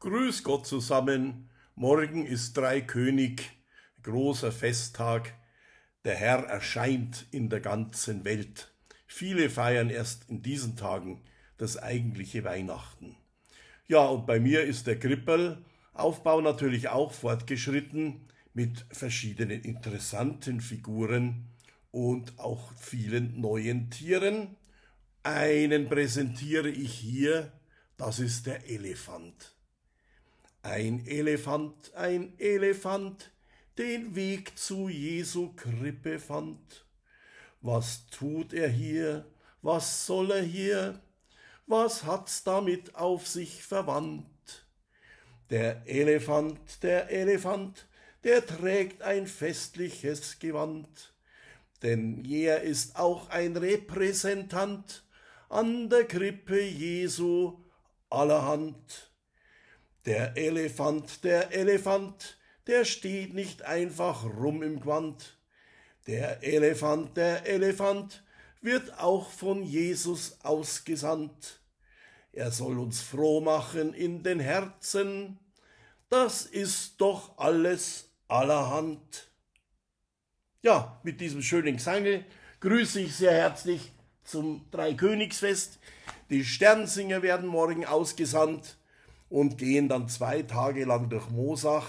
Grüß Gott zusammen. Morgen ist drei König, großer Festtag. Der Herr erscheint in der ganzen Welt. Viele feiern erst in diesen Tagen das eigentliche Weihnachten. Ja, und bei mir ist der Aufbau natürlich auch fortgeschritten mit verschiedenen interessanten Figuren und auch vielen neuen Tieren. Einen präsentiere ich hier, das ist der Elefant. Ein Elefant, ein Elefant, den Weg zu Jesu Krippe fand. Was tut er hier? Was soll er hier? Was hat's damit auf sich verwandt? Der Elefant, der Elefant, der trägt ein festliches Gewand, denn er ist auch ein Repräsentant an der Krippe Jesu allerhand. Der Elefant, der Elefant, der steht nicht einfach rum im Quant. Der Elefant, der Elefant wird auch von Jesus ausgesandt. Er soll uns froh machen in den Herzen. Das ist doch alles allerhand. Ja, mit diesem schönen Gesangel grüße ich sehr herzlich zum Dreikönigsfest. Die Sternsinger werden morgen ausgesandt und gehen dann zwei Tage lang durch Mosach.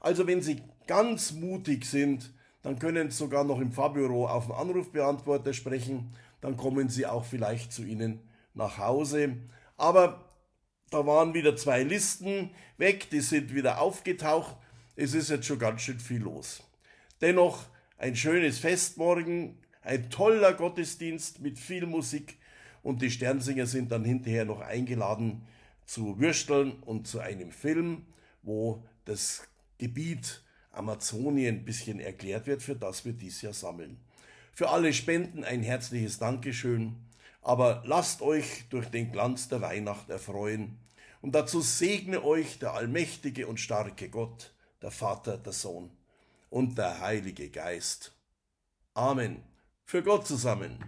Also wenn Sie ganz mutig sind, dann können Sie sogar noch im Fahrbüro auf den Anrufbeantworter sprechen, dann kommen Sie auch vielleicht zu Ihnen nach Hause. Aber da waren wieder zwei Listen weg, die sind wieder aufgetaucht. Es ist jetzt schon ganz schön viel los. Dennoch ein schönes Festmorgen, ein toller Gottesdienst mit viel Musik und die Sternsinger sind dann hinterher noch eingeladen, zu Würsteln und zu einem Film, wo das Gebiet Amazonien ein bisschen erklärt wird, für das wir dies Jahr sammeln. Für alle Spenden ein herzliches Dankeschön, aber lasst euch durch den Glanz der Weihnacht erfreuen und dazu segne euch der allmächtige und starke Gott, der Vater, der Sohn und der Heilige Geist. Amen. Für Gott zusammen.